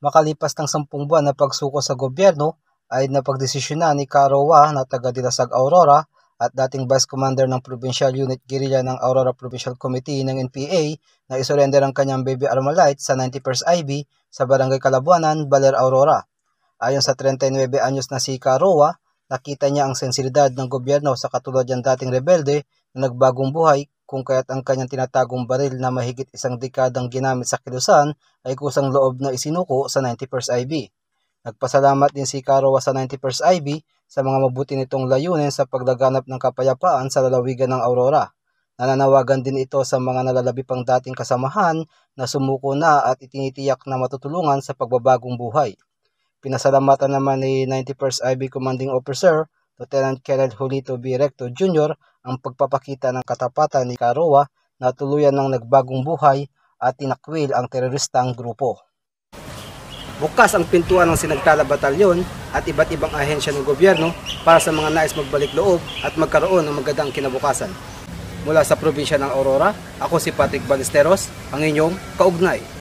Makalipas ng sampung buwan na pagsuko sa gobyerno ay napagdesisyonan ni Karowa na taga Dilasag Aurora at dating Vice Commander ng Provincial Unit Guerrilla ng Aurora Provincial Committee ng NPA na isurrender ang kanyang baby Armalite sa 91st IB sa Barangay Kalabuanan, Baler Aurora. Ayon sa 39 anyos na si Karowa, nakita niya ang sensibilidad ng gobyerno sa katulad ng dating rebelde na nagbagong buhay kung kaya't ang kanyang tinatagong baril na mahigit isang dekadang ginamit sa kilusan ay kusang loob na isinuko sa 91st IB. Nagpasalamat din si Karawa sa 91st IB sa mga mabuti nitong layunin sa paglaganap ng kapayapaan sa lalawigan ng Aurora. Nananawagan din ito sa mga nalalabi pang dating kasamahan na sumuko na at itinitiyak na matutulungan sa pagbabagong buhay. Pinasalamatan naman ni 91st IB Commanding Officer Lieutenant Kenneth Julito B. Recto Jr ang pagpapakita ng katapatan ni Karoa na tuluyan ng nagbagong buhay at tinakwil ang teroristang grupo. Bukas ang pintuan ng Sinagtala Batalyon at iba't ibang ahensya ng gobyerno para sa mga nais magbalik loob at magkaroon ng magandang kinabukasan. Mula sa probinsya ng Aurora, ako si Patrick Balesteros, ang inyong kaugnay.